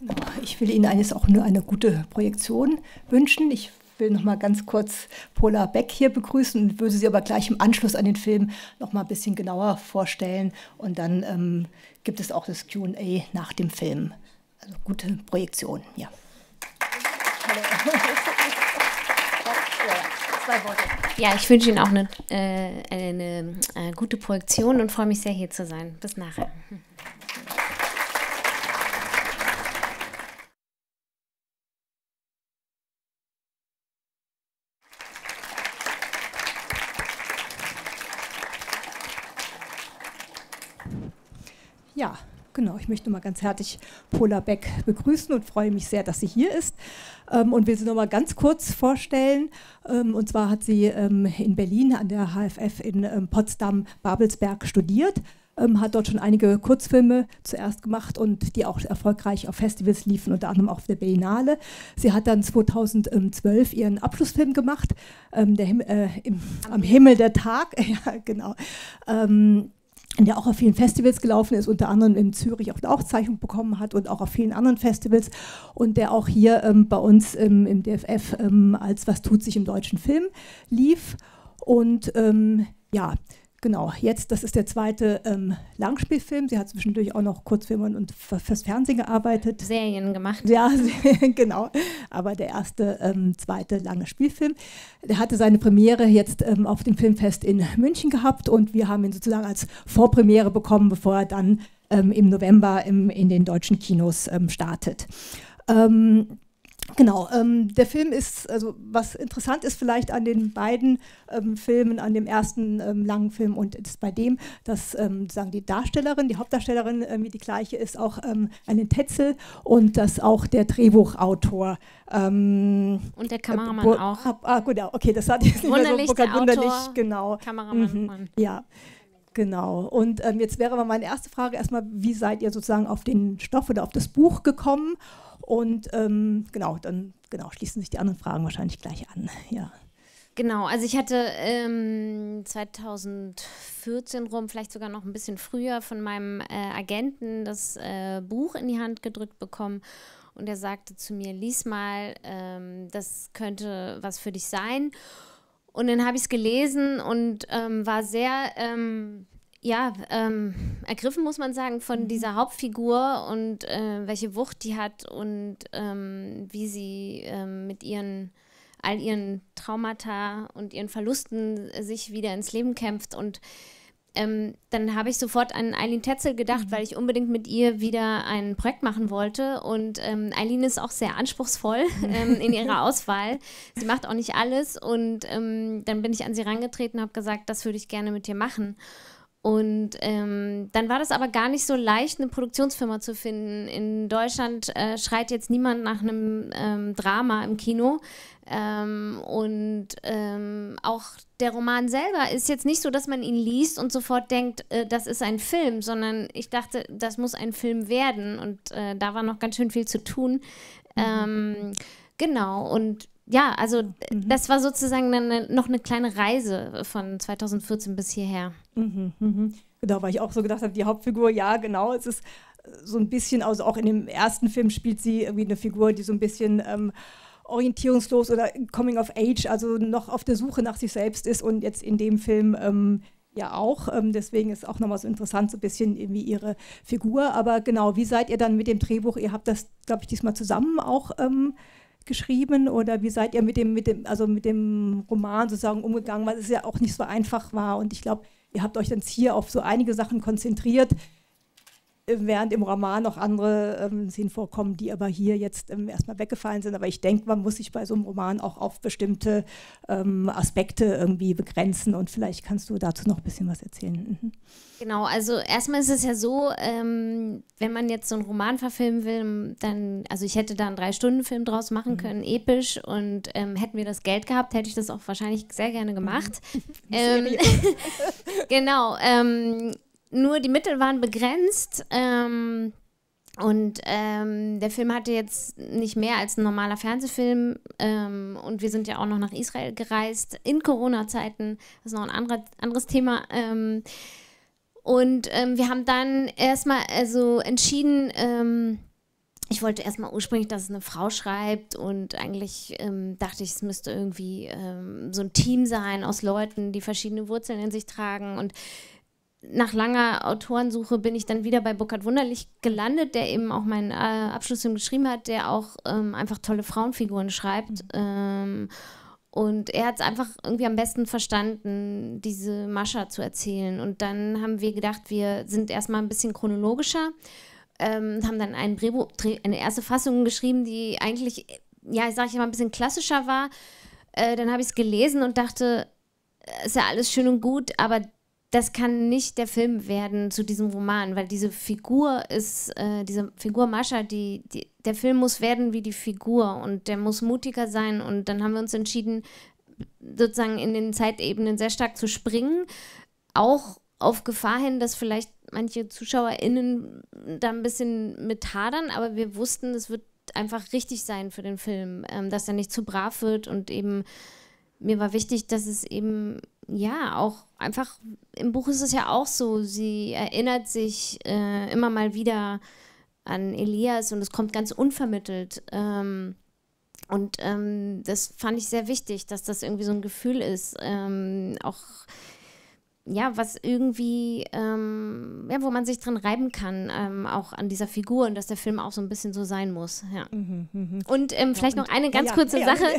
Genau. Ich will Ihnen eines auch nur eine gute Projektion wünschen. Ich will noch mal ganz kurz Pola Beck hier begrüßen und würde sie aber gleich im Anschluss an den Film noch mal ein bisschen genauer vorstellen. Und dann ähm, gibt es auch das Q&A nach dem Film. Also gute Projektion, ja. Ja, ich wünsche Ihnen auch eine, äh, eine, eine äh, gute Projektion und freue mich sehr, hier zu sein. Bis nachher. Ja, genau. Ich möchte mal ganz herzlich Pola Beck begrüßen und freue mich sehr, dass sie hier ist ähm, und will sie noch mal ganz kurz vorstellen. Ähm, und zwar hat sie ähm, in Berlin an der HFF in ähm, Potsdam Babelsberg studiert. Ähm, hat dort schon einige Kurzfilme zuerst gemacht und die auch erfolgreich auf Festivals liefen, unter anderem auch auf der Biennale. Sie hat dann 2012 ihren Abschlussfilm gemacht, ähm, der Him äh, im, Am Himmel der Tag, ja, genau der auch auf vielen Festivals gelaufen ist, unter anderem in Zürich auch eine Auszeichnung bekommen hat und auch auf vielen anderen Festivals und der auch hier ähm, bei uns ähm, im DFF ähm, als Was tut sich im deutschen Film lief. Und ähm, ja, Genau, jetzt, das ist der zweite ähm, Langspielfilm. Sie hat zwischendurch auch noch Kurzfilme und fürs Fernsehen gearbeitet. Serien gemacht. Ja, genau. Aber der erste, ähm, zweite lange Spielfilm. Der hatte seine Premiere jetzt ähm, auf dem Filmfest in München gehabt und wir haben ihn sozusagen als Vorpremiere bekommen, bevor er dann ähm, im November im, in den deutschen Kinos ähm, startet. Ähm, Genau, ähm, der Film ist, also was interessant ist vielleicht an den beiden ähm, Filmen, an dem ersten ähm, langen Film und ist bei dem, dass ähm, sagen die Darstellerin, die Hauptdarstellerin irgendwie die gleiche ist, auch ähm, eine Tetzel und dass auch der Drehbuchautor ähm, und der äh, Kameramann äh, auch. Ah, ah, gut, ja, okay, das hat jetzt nicht wunderlich, mehr so Autor, wunderlich, genau. Kameramann. Mhm, ja. Genau. Und ähm, jetzt wäre aber meine erste Frage erstmal, wie seid ihr sozusagen auf den Stoff oder auf das Buch gekommen und ähm, genau, dann genau, schließen sich die anderen Fragen wahrscheinlich gleich an. Ja. Genau, also ich hatte ähm, 2014 rum, vielleicht sogar noch ein bisschen früher, von meinem äh, Agenten das äh, Buch in die Hand gedrückt bekommen und er sagte zu mir, lies mal, ähm, das könnte was für dich sein. Und dann habe ich es gelesen und ähm, war sehr ähm, ja, ähm, ergriffen muss man sagen von mhm. dieser Hauptfigur und äh, welche Wucht die hat und ähm, wie sie ähm, mit ihren all ihren Traumata und ihren Verlusten äh, sich wieder ins Leben kämpft und ähm, dann habe ich sofort an Eileen Tetzel gedacht, mhm. weil ich unbedingt mit ihr wieder ein Projekt machen wollte. Und ähm, Eileen ähm, ist auch sehr anspruchsvoll ähm, in ihrer Auswahl. Sie macht auch nicht alles. Und ähm, dann bin ich an sie rangetreten und habe gesagt, das würde ich gerne mit dir machen. Und ähm, dann war das aber gar nicht so leicht, eine Produktionsfirma zu finden. In Deutschland äh, schreit jetzt niemand nach einem ähm, Drama im Kino. Ähm, und ähm, auch der Roman selber ist jetzt nicht so, dass man ihn liest und sofort denkt, äh, das ist ein Film, sondern ich dachte, das muss ein Film werden. Und äh, da war noch ganz schön viel zu tun. Mhm. Ähm, genau. Und ja, also äh, mhm. das war sozusagen eine, äh, noch eine kleine Reise äh, von 2014 bis hierher. Mhm, mhm. Genau, weil ich auch so gedacht habe, die Hauptfigur, ja, genau, es ist so ein bisschen, also auch in dem ersten Film spielt sie irgendwie eine Figur, die so ein bisschen ähm, orientierungslos oder coming of age, also noch auf der Suche nach sich selbst ist und jetzt in dem Film ähm, ja auch. Ähm, deswegen ist auch nochmal so interessant, so ein bisschen irgendwie ihre Figur. Aber genau, wie seid ihr dann mit dem Drehbuch? Ihr habt das, glaube ich, diesmal zusammen auch ähm, geschrieben oder wie seid ihr mit dem, mit dem, also mit dem Roman sozusagen umgegangen, weil es ja auch nicht so einfach war. Und ich glaube, ihr habt euch dann hier auf so einige Sachen konzentriert, während im Roman noch andere ähm, Szenen vorkommen, die aber hier jetzt ähm, erstmal weggefallen sind. Aber ich denke, man muss sich bei so einem Roman auch auf bestimmte ähm, Aspekte irgendwie begrenzen und vielleicht kannst du dazu noch ein bisschen was erzählen. Mhm. Genau, also erstmal ist es ja so, ähm, wenn man jetzt so einen Roman verfilmen will, ähm, dann, also ich hätte da einen Drei-Stunden-Film draus machen mhm. können, episch und ähm, hätten wir das Geld gehabt, hätte ich das auch wahrscheinlich sehr gerne gemacht. Mhm. genau, nur die Mittel waren begrenzt. Ähm, und ähm, der Film hatte jetzt nicht mehr als ein normaler Fernsehfilm. Ähm, und wir sind ja auch noch nach Israel gereist in Corona-Zeiten. Das ist noch ein anderer, anderes Thema. Ähm, und ähm, wir haben dann erstmal also entschieden, ähm, ich wollte erstmal ursprünglich, dass es eine Frau schreibt und eigentlich ähm, dachte ich, es müsste irgendwie ähm, so ein Team sein aus Leuten, die verschiedene Wurzeln in sich tragen und nach langer Autorensuche bin ich dann wieder bei Burkhard Wunderlich gelandet, der eben auch meinen äh, Abschlussfilm geschrieben hat, der auch ähm, einfach tolle Frauenfiguren schreibt. Mhm. Ähm, und er hat es einfach irgendwie am besten verstanden, diese Mascha zu erzählen. Und dann haben wir gedacht, wir sind erstmal ein bisschen chronologischer, ähm, haben dann einen Drehbuch, eine erste Fassung geschrieben, die eigentlich, ja, ich sage ich mal, ein bisschen klassischer war. Äh, dann habe ich es gelesen und dachte, äh, ist ja alles schön und gut, aber das kann nicht der Film werden zu diesem Roman, weil diese Figur ist, äh, diese Figur Mascha, die, die, der Film muss werden wie die Figur und der muss mutiger sein. Und dann haben wir uns entschieden, sozusagen in den Zeitebenen sehr stark zu springen, auch auf Gefahr hin, dass vielleicht manche ZuschauerInnen da ein bisschen mit hadern, aber wir wussten, es wird einfach richtig sein für den Film, ähm, dass er nicht zu brav wird und eben mir war wichtig, dass es eben ja auch einfach, im Buch ist es ja auch so, sie erinnert sich äh, immer mal wieder an Elias und es kommt ganz unvermittelt. Ähm, und ähm, das fand ich sehr wichtig, dass das irgendwie so ein Gefühl ist. Ähm, auch ja, was irgendwie, ähm, ja, wo man sich dran reiben kann, ähm, auch an dieser Figur und dass der Film auch so ein bisschen so sein muss. Ja. Mhm, mhm. Und ähm, vielleicht ja, und noch eine ganz ja, kurze ja, Sache,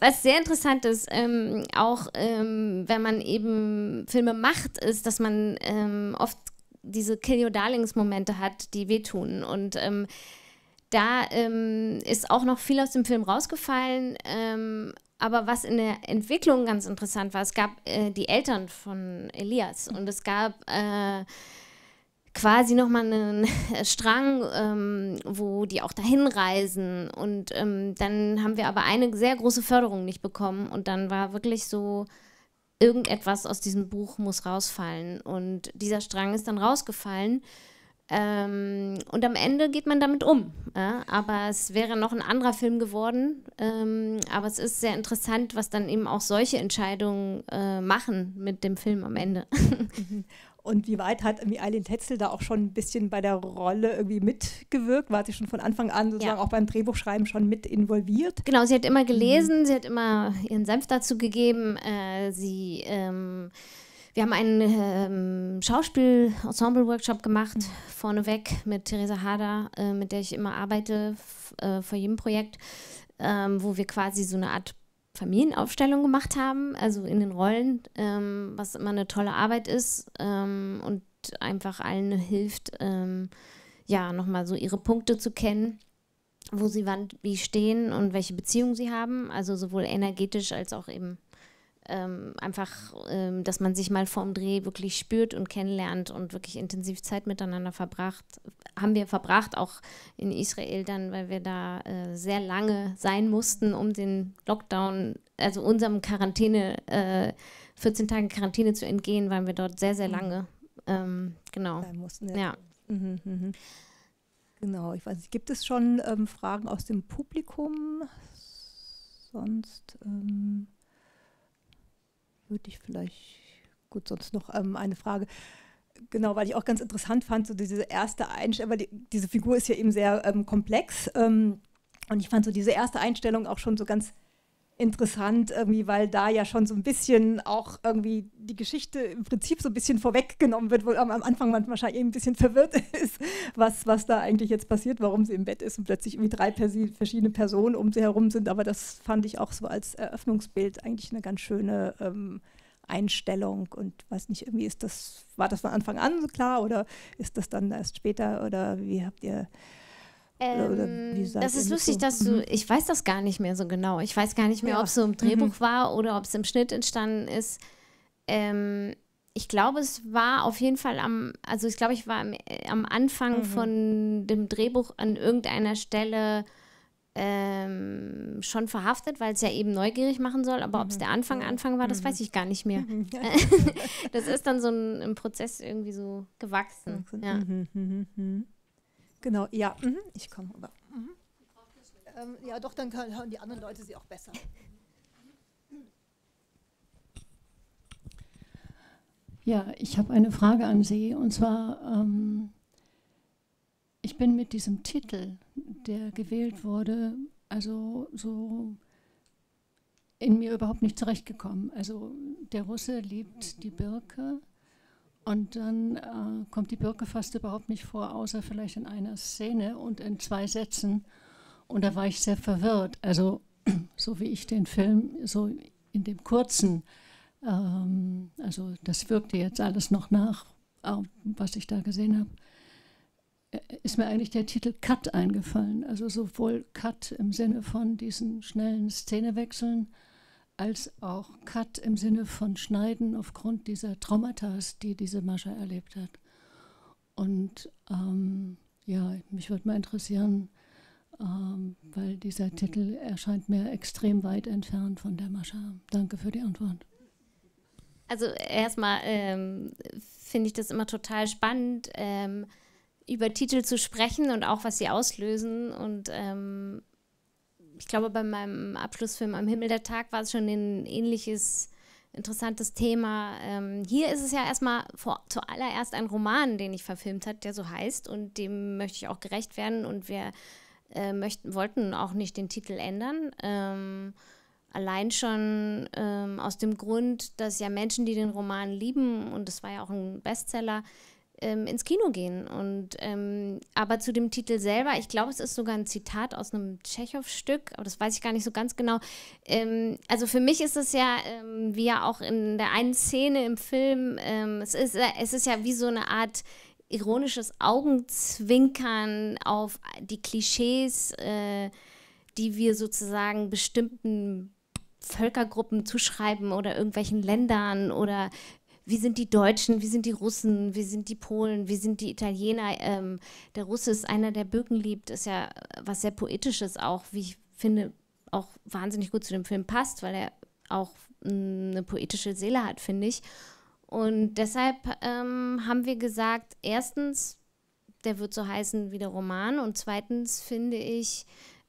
was sehr interessant ist, ähm, auch ähm, wenn man eben Filme macht, ist, dass man ähm, oft diese Kill Your Darlings-Momente hat, die wehtun. Und da ist auch noch viel aus dem Film rausgefallen, aber was in der Entwicklung ganz interessant war, es gab äh, die Eltern von Elias und es gab äh, quasi nochmal einen Strang, ähm, wo die auch dahin reisen. Und ähm, dann haben wir aber eine sehr große Förderung nicht bekommen. Und dann war wirklich so, irgendetwas aus diesem Buch muss rausfallen. Und dieser Strang ist dann rausgefallen. Ähm, und am Ende geht man damit um. Ja? Aber es wäre noch ein anderer Film geworden. Ähm, aber es ist sehr interessant, was dann eben auch solche Entscheidungen äh, machen mit dem Film am Ende. Und wie weit hat irgendwie Eileen Tetzel da auch schon ein bisschen bei der Rolle irgendwie mitgewirkt? War sie schon von Anfang an sozusagen ja. auch beim Drehbuchschreiben schon mit involviert? Genau, sie hat immer mhm. gelesen, mhm. sie hat immer ihren Senf dazu gegeben. Äh, sie ähm, wir haben einen ähm, Schauspiel-Ensemble-Workshop gemacht, vorneweg mit Theresa Hader, äh, mit der ich immer arbeite äh, vor jedem Projekt, ähm, wo wir quasi so eine Art Familienaufstellung gemacht haben, also in den Rollen, ähm, was immer eine tolle Arbeit ist ähm, und einfach allen hilft, ähm, ja, nochmal so ihre Punkte zu kennen wo sie wann wie stehen und welche Beziehung sie haben, also sowohl energetisch als auch eben ähm, einfach, ähm, dass man sich mal vorm Dreh wirklich spürt und kennenlernt und wirklich intensiv Zeit miteinander verbracht. Haben wir verbracht, auch in Israel dann, weil wir da äh, sehr lange sein mussten, um den Lockdown, also unserem Quarantäne, äh, 14 Tage Quarantäne zu entgehen, waren wir dort sehr, sehr mhm. lange. Ähm, genau. Da mussten, ja. ja. Mhm, mhm. Genau, ich weiß nicht, gibt es schon ähm, Fragen aus dem Publikum? Sonst. Ähm, würde ich vielleicht, gut, sonst noch ähm, eine Frage. Genau, weil ich auch ganz interessant fand, so diese erste Einstellung, weil die, diese Figur ist ja eben sehr ähm, komplex. Ähm, und ich fand so diese erste Einstellung auch schon so ganz interessant, irgendwie, weil da ja schon so ein bisschen auch irgendwie die Geschichte im Prinzip so ein bisschen vorweggenommen wird, wo am, am Anfang man wahrscheinlich eben ein bisschen verwirrt ist, was, was da eigentlich jetzt passiert, warum sie im Bett ist und plötzlich irgendwie drei Persi verschiedene Personen um sie herum sind. Aber das fand ich auch so als Eröffnungsbild eigentlich eine ganz schöne ähm, Einstellung und weiß nicht, irgendwie ist das, war das von Anfang an so klar oder ist das dann erst später oder wie habt ihr ähm, das ist lustig, so? dass du, mhm. ich weiß das gar nicht mehr so genau. Ich weiß gar nicht mehr, ja. ob es so im Drehbuch mhm. war oder ob es im Schnitt entstanden ist. Ähm, ich glaube, es war auf jeden Fall am, also ich glaube, ich war am, äh, am Anfang mhm. von dem Drehbuch an irgendeiner Stelle ähm, schon verhaftet, weil es ja eben neugierig machen soll. Aber mhm. ob es der Anfang Anfang war, das mhm. weiß ich gar nicht mehr. Mhm. das ist dann so ein, Prozess irgendwie so gewachsen. Ja. Mhm. Genau, ja, mhm. ich komme rüber. Mhm. Ähm, ja, doch, dann kann, hören die anderen Leute sie auch besser. Ja, ich habe eine Frage an Sie und zwar, ähm, ich bin mit diesem Titel, der gewählt wurde, also so in mir überhaupt nicht zurechtgekommen. Also der Russe liebt die Birke, und dann äh, kommt die Birke fast überhaupt nicht vor, außer vielleicht in einer Szene und in zwei Sätzen. Und da war ich sehr verwirrt. Also so wie ich den Film so in dem kurzen, ähm, also das wirkte jetzt alles noch nach, was ich da gesehen habe, äh, ist mir eigentlich der Titel Cut eingefallen. Also sowohl Cut im Sinne von diesen schnellen Szenewechseln als auch Cut im Sinne von Schneiden aufgrund dieser Traumata, die diese Mascha erlebt hat. Und ähm, ja, mich würde mal interessieren, ähm, weil dieser Titel erscheint mir extrem weit entfernt von der Mascha. Danke für die Antwort. Also erstmal ähm, finde ich das immer total spannend, ähm, über Titel zu sprechen und auch was sie auslösen. Und ähm, ich glaube, bei meinem Abschlussfilm Am Himmel der Tag war es schon ein ähnliches interessantes Thema. Ähm, hier ist es ja erstmal vor, zuallererst ein Roman, den ich verfilmt habe, der so heißt und dem möchte ich auch gerecht werden und wir äh, möchten, wollten auch nicht den Titel ändern. Ähm, allein schon ähm, aus dem Grund, dass ja Menschen, die den Roman lieben und es war ja auch ein Bestseller, ähm, ins Kino gehen. Und ähm, aber zu dem Titel selber, ich glaube, es ist sogar ein Zitat aus einem Tschechow-Stück, aber das weiß ich gar nicht so ganz genau. Ähm, also für mich ist es ja, ähm, wie ja auch in der einen Szene im Film, ähm, es, ist, äh, es ist ja wie so eine Art ironisches Augenzwinkern auf die Klischees, äh, die wir sozusagen bestimmten Völkergruppen zuschreiben oder irgendwelchen Ländern oder wie sind die Deutschen, wie sind die Russen, wie sind die Polen, wie sind die Italiener. Ähm, der Russe ist einer, der Böken liebt, ist ja äh, was sehr Poetisches auch, wie ich finde, auch wahnsinnig gut zu dem Film passt, weil er auch mm, eine poetische Seele hat, finde ich. Und deshalb ähm, haben wir gesagt, erstens, der wird so heißen wie der Roman und zweitens finde ich,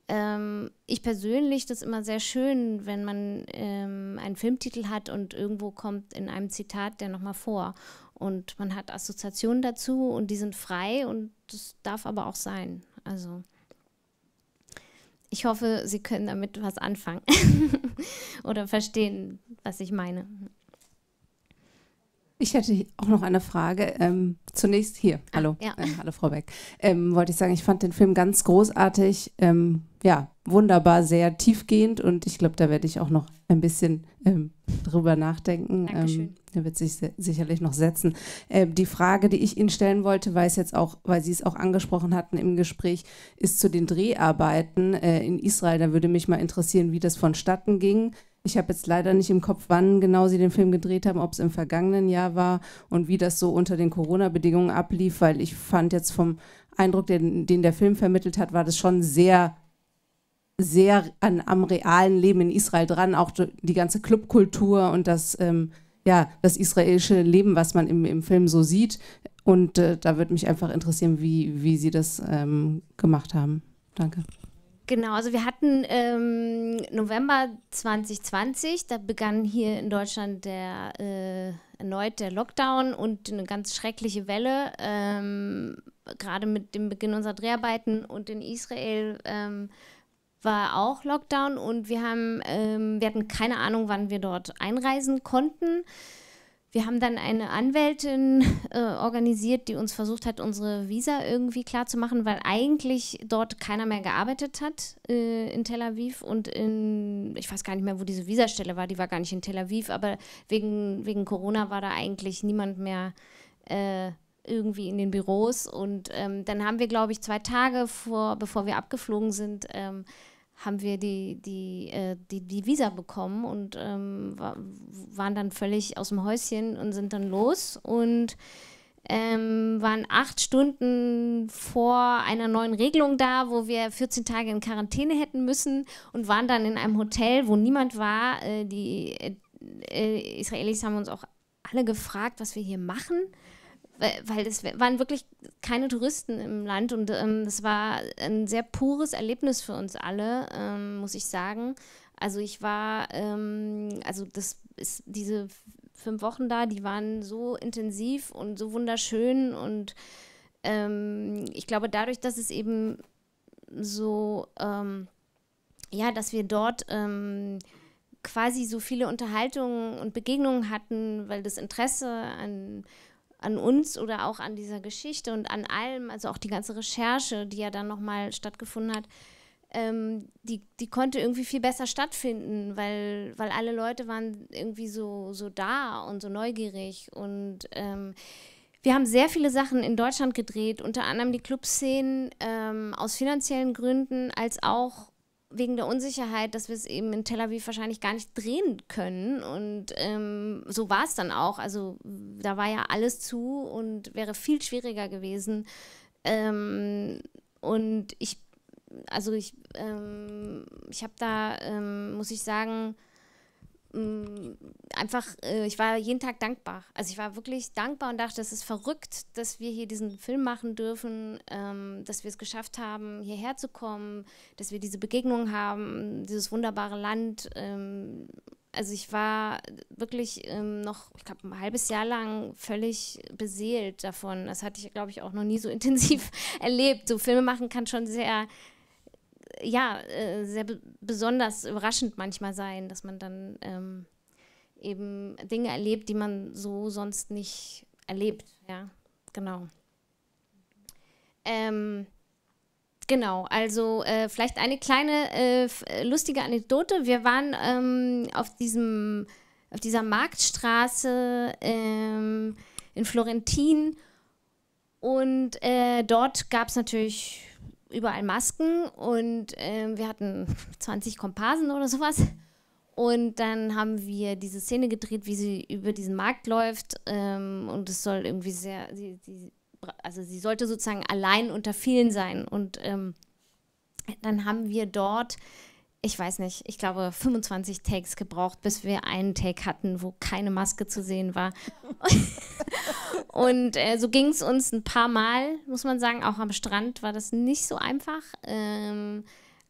ähm, ich persönlich das immer sehr schön, wenn man ähm, einen Filmtitel hat und irgendwo kommt in einem Zitat der nochmal vor. Und man hat Assoziationen dazu und die sind frei und das darf aber auch sein. Also ich hoffe, Sie können damit was anfangen oder verstehen, was ich meine. Ich hätte auch noch eine Frage. Ähm, zunächst hier, ah, hallo, ah, ja. äh, hallo Frau Beck. Ähm, wollte ich sagen, ich fand den Film ganz großartig, ähm, ja, wunderbar, sehr tiefgehend und ich glaube, da werde ich auch noch ein bisschen ähm, drüber nachdenken. Ähm, Dankeschön. da wird sich sicherlich noch setzen. Ähm, die Frage, die ich Ihnen stellen wollte, weil es jetzt auch, weil Sie es auch angesprochen hatten im Gespräch, ist zu den Dreharbeiten äh, in Israel. Da würde mich mal interessieren, wie das vonstatten ging ich habe jetzt leider nicht im Kopf, wann genau Sie den Film gedreht haben, ob es im vergangenen Jahr war und wie das so unter den Corona-Bedingungen ablief, weil ich fand jetzt vom Eindruck, den, den der Film vermittelt hat, war das schon sehr sehr an, am realen Leben in Israel dran, auch die ganze Clubkultur und das, ähm, ja, das israelische Leben, was man im, im Film so sieht. Und äh, da würde mich einfach interessieren, wie, wie Sie das ähm, gemacht haben. Danke. Genau, also wir hatten ähm, November 2020, da begann hier in Deutschland der äh, erneut der Lockdown und eine ganz schreckliche Welle, ähm, gerade mit dem Beginn unserer Dreharbeiten und in Israel ähm, war auch Lockdown und wir haben, ähm, wir hatten keine Ahnung, wann wir dort einreisen konnten wir haben dann eine Anwältin äh, organisiert, die uns versucht hat, unsere Visa irgendwie klar zu machen, weil eigentlich dort keiner mehr gearbeitet hat äh, in Tel Aviv und in, ich weiß gar nicht mehr, wo diese Visastelle war, die war gar nicht in Tel Aviv, aber wegen, wegen Corona war da eigentlich niemand mehr. Äh, irgendwie in den Büros und ähm, dann haben wir, glaube ich, zwei Tage vor, bevor wir abgeflogen sind, ähm, haben wir die, die, äh, die, die Visa bekommen und ähm, war, waren dann völlig aus dem Häuschen und sind dann los und ähm, waren acht Stunden vor einer neuen Regelung da, wo wir 14 Tage in Quarantäne hätten müssen und waren dann in einem Hotel, wo niemand war. Äh, die äh, äh Israelis haben uns auch alle gefragt, was wir hier machen weil, es waren wirklich keine Touristen im Land und es ähm, war ein sehr pures Erlebnis für uns alle, ähm, muss ich sagen. Also ich war, ähm, also das ist diese fünf Wochen da, die waren so intensiv und so wunderschön und ähm, ich glaube dadurch, dass es eben so, ähm, ja, dass wir dort ähm, quasi so viele Unterhaltungen und Begegnungen hatten, weil das Interesse an an uns oder auch an dieser Geschichte und an allem, also auch die ganze Recherche, die ja dann nochmal stattgefunden hat, ähm, die, die konnte irgendwie viel besser stattfinden, weil, weil alle Leute waren irgendwie so, so da und so neugierig. Und ähm, wir haben sehr viele Sachen in Deutschland gedreht, unter anderem die Clubszenen ähm, aus finanziellen Gründen, als auch wegen der Unsicherheit, dass wir es eben in Tel Aviv wahrscheinlich gar nicht drehen können. Und ähm, so war es dann auch. Also da war ja alles zu und wäre viel schwieriger gewesen. Ähm, und ich, also ich, ähm, ich habe da, ähm, muss ich sagen, mh, mm, einfach, äh, ich war jeden Tag dankbar. Also ich war wirklich dankbar und dachte, es ist verrückt, dass wir hier diesen Film machen dürfen, ähm, dass wir es geschafft haben, hierher zu kommen, dass wir diese Begegnung haben, dieses wunderbare Land. Ähm, also ich war wirklich ähm, noch, ich glaube, ein halbes Jahr lang völlig beseelt davon. Das hatte ich, glaube ich, auch noch nie so intensiv erlebt. So Filme machen kann schon sehr ja, äh, sehr besonders überraschend manchmal sein, dass man dann ähm, eben Dinge erlebt, die man so sonst nicht erlebt. Ja, genau. Ähm, Genau, also äh, vielleicht eine kleine äh, lustige Anekdote. Wir waren ähm, auf, diesem, auf dieser Marktstraße ähm, in Florentin und äh, dort gab es natürlich überall Masken und ähm, wir hatten 20 Komparsen oder sowas. Und dann haben wir diese Szene gedreht, wie sie über diesen Markt läuft. Ähm, und es soll irgendwie sehr, sie, sie, also sie sollte sozusagen allein unter vielen sein. Und ähm, dann haben wir dort, ich weiß nicht, ich glaube 25 Takes gebraucht, bis wir einen Take hatten, wo keine Maske zu sehen war. und äh, so ging es uns ein paar Mal, muss man sagen. Auch am Strand war das nicht so einfach. Ähm,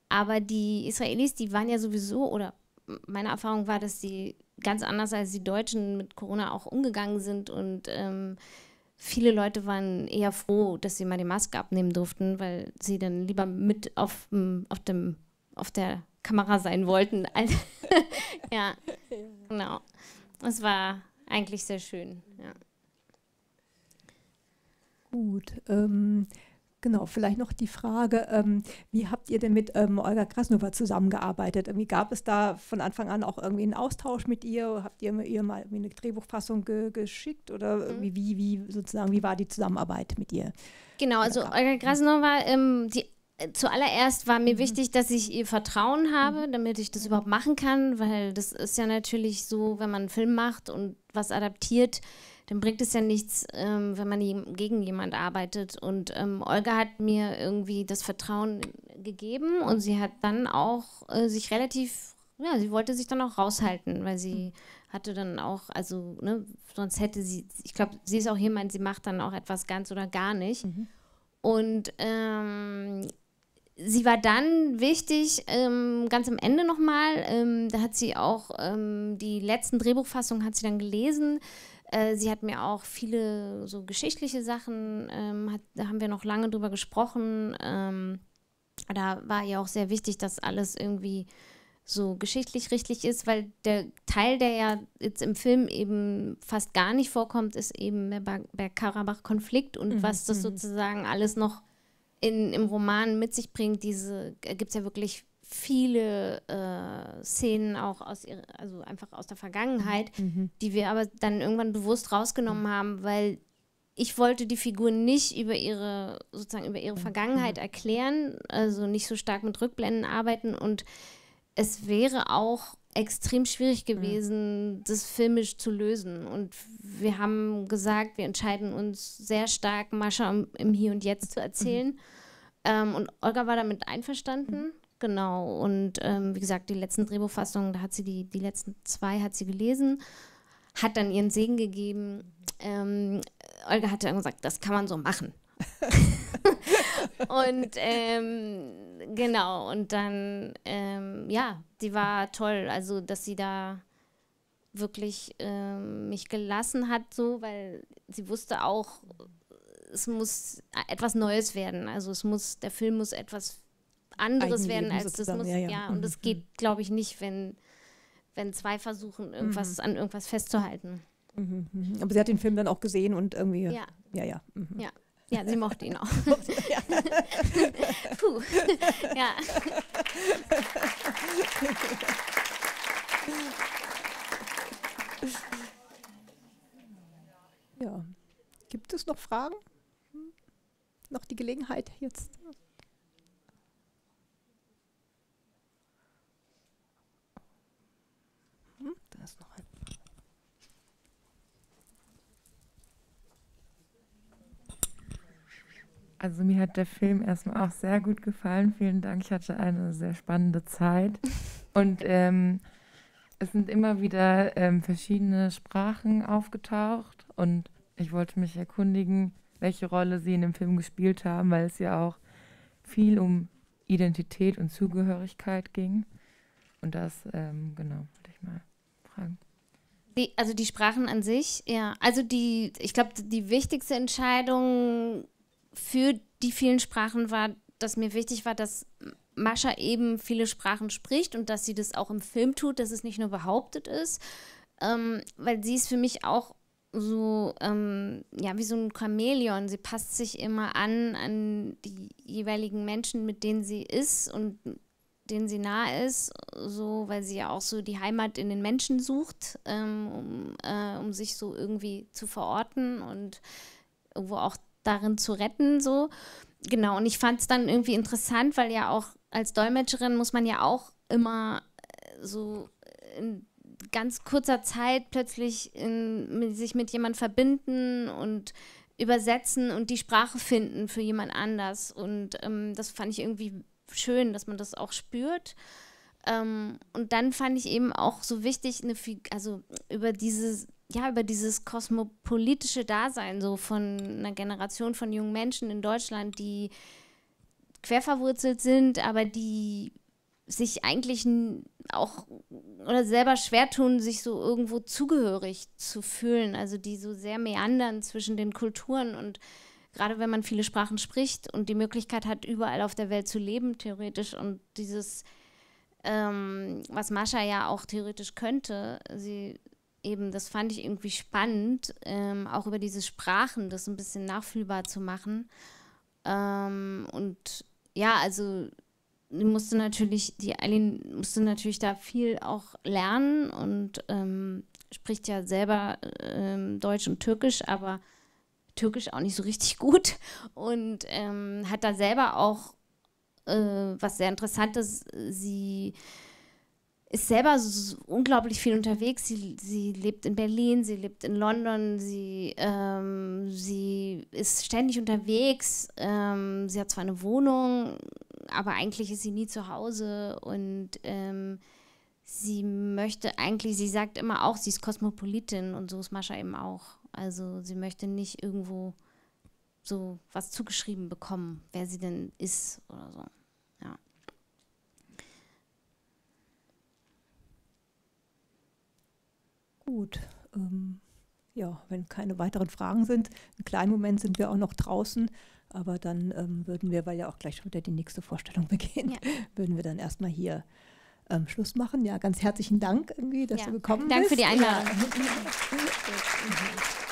aber die Israelis, die waren ja sowieso, oder meine Erfahrung war, dass sie ganz anders als die Deutschen mit Corona auch umgegangen sind und ähm, viele Leute waren eher froh, dass sie mal die Maske abnehmen durften, weil sie dann lieber mit auf, ähm, auf, dem, auf der Kamera sein wollten. ja, genau. Es war eigentlich sehr schön. Ja. Gut. Ähm, genau, vielleicht noch die Frage, ähm, wie habt ihr denn mit ähm, Olga Krasnova zusammengearbeitet? Irgendwie gab es da von Anfang an auch irgendwie einen Austausch mit ihr? Habt ihr ihr mal eine Drehbuchfassung ge geschickt oder mhm. wie, wie, wie sozusagen, wie war die Zusammenarbeit mit ihr? Genau, also Olga Krasnova, ähm, die äh, zuallererst war mir mhm. wichtig, dass ich ihr Vertrauen habe, mhm. damit ich das mhm. überhaupt machen kann, weil das ist ja natürlich so, wenn man einen Film macht und was adaptiert, dann bringt es ja nichts, ähm, wenn man gegen jemand arbeitet. Und ähm, Olga hat mir irgendwie das Vertrauen gegeben und sie hat dann auch äh, sich relativ, ja, sie wollte sich dann auch raushalten, weil sie hatte dann auch, also, ne, sonst hätte sie, ich glaube, sie ist auch jemand, sie macht dann auch etwas ganz oder gar nicht. Mhm. Und ähm, sie war dann wichtig, ähm, ganz am Ende nochmal, ähm, da hat sie auch ähm, die letzten Drehbuchfassungen hat sie dann gelesen. Äh, sie hat mir auch viele so geschichtliche Sachen, ähm, hat, da haben wir noch lange drüber gesprochen. Ähm, da war ihr auch sehr wichtig, dass alles irgendwie so geschichtlich richtig ist, weil der Teil, der ja jetzt im Film eben fast gar nicht vorkommt, ist eben der Bergkarabach-Konflikt und mhm. was das mhm. sozusagen alles noch in, im Roman mit sich bringt, diese äh, gibt es ja wirklich viele äh, Szenen auch aus ihre, also einfach aus der Vergangenheit, mhm. mhm. die wir aber dann irgendwann bewusst rausgenommen mhm. haben, weil ich wollte die Figur nicht über ihre sozusagen über ihre Vergangenheit mhm. erklären, also nicht so stark mit Rückblenden arbeiten und es wäre auch extrem schwierig gewesen, mhm. das filmisch zu lösen. Und wir haben gesagt, wir entscheiden uns sehr stark, Mascha im Hier und Jetzt zu mhm. erzählen. Mhm. Ähm, und Olga war damit einverstanden. Mhm. Genau. Und ähm, wie gesagt, die letzten Drehbuchfassungen, da hat sie die, die letzten zwei hat sie gelesen, hat dann ihren Segen gegeben. Ähm, Olga hatte dann gesagt, das kann man so machen. und ähm, genau, und dann, ähm, ja, die war toll. Also, dass sie da wirklich ähm, mich gelassen hat, so, weil sie wusste auch, es muss etwas Neues werden. Also es muss, der Film muss etwas anderes Eigenleben werden als sozusagen. das muss. Ja, ja. ja und mhm. das geht, glaube ich, nicht, wenn, wenn zwei versuchen, irgendwas mhm. an irgendwas festzuhalten. Mhm, mhm, Aber sie hat den Film dann auch gesehen und irgendwie. Ja, ja. Ja, mhm. ja. ja sie mochte ihn auch. Puh. ja. Ja. Gibt es noch Fragen? noch die Gelegenheit jetzt. Hm, also mir hat der Film erstmal auch sehr gut gefallen. Vielen Dank. Ich hatte eine sehr spannende Zeit. Und ähm, es sind immer wieder ähm, verschiedene Sprachen aufgetaucht. Und ich wollte mich erkundigen, welche Rolle sie in dem Film gespielt haben, weil es ja auch viel um Identität und Zugehörigkeit ging. Und das, ähm, genau, wollte ich mal fragen. Die, also die Sprachen an sich, ja. Also die, ich glaube, die wichtigste Entscheidung für die vielen Sprachen war, dass mir wichtig war, dass Mascha eben viele Sprachen spricht und dass sie das auch im Film tut, dass es nicht nur behauptet ist. Ähm, weil sie ist für mich auch so, ähm, ja, wie so ein Chamäleon. Sie passt sich immer an, an die jeweiligen Menschen, mit denen sie ist und denen sie nah ist, so, weil sie ja auch so die Heimat in den Menschen sucht, ähm, um, äh, um sich so irgendwie zu verorten und irgendwo auch darin zu retten, so. Genau, und ich fand es dann irgendwie interessant, weil ja auch als Dolmetscherin muss man ja auch immer äh, so in ganz kurzer Zeit plötzlich in, mit, sich mit jemand verbinden und übersetzen und die Sprache finden für jemand anders. Und ähm, das fand ich irgendwie schön, dass man das auch spürt. Ähm, und dann fand ich eben auch so wichtig, eine, also über dieses, ja, über dieses kosmopolitische Dasein so von einer Generation von jungen Menschen in Deutschland, die querverwurzelt sind, aber die sich eigentlich auch oder selber schwer tun, sich so irgendwo zugehörig zu fühlen. Also die so sehr meandern zwischen den Kulturen und gerade wenn man viele Sprachen spricht und die Möglichkeit hat, überall auf der Welt zu leben, theoretisch und dieses, ähm, was Mascha ja auch theoretisch könnte, sie eben, das fand ich irgendwie spannend, ähm, auch über diese Sprachen das ein bisschen nachfühlbar zu machen. Ähm, und ja, also musste natürlich, die Eileen musste natürlich da viel auch lernen und ähm, spricht ja selber ähm, Deutsch und Türkisch, aber Türkisch auch nicht so richtig gut und ähm, hat da selber auch äh, was sehr Interessantes. Sie ist selber so unglaublich viel unterwegs. Sie, sie lebt in Berlin, sie lebt in London, sie, ähm, sie ist ständig unterwegs. Ähm, sie hat zwar eine Wohnung, aber eigentlich ist sie nie zu Hause und ähm, sie möchte eigentlich, sie sagt immer auch, sie ist Kosmopolitin und so ist Mascha eben auch. Also sie möchte nicht irgendwo so was zugeschrieben bekommen, wer sie denn ist oder so. Ja. Gut. Ähm, ja, wenn keine weiteren Fragen sind, einen kleinen Moment sind wir auch noch draußen. Aber dann ähm, würden wir, weil ja auch gleich schon wieder die nächste Vorstellung beginnt, ja. würden wir dann erstmal hier ähm, Schluss machen. Ja, ganz herzlichen Dank irgendwie, dass ja. du gekommen Dank bist. Danke für die Einladung. Ja.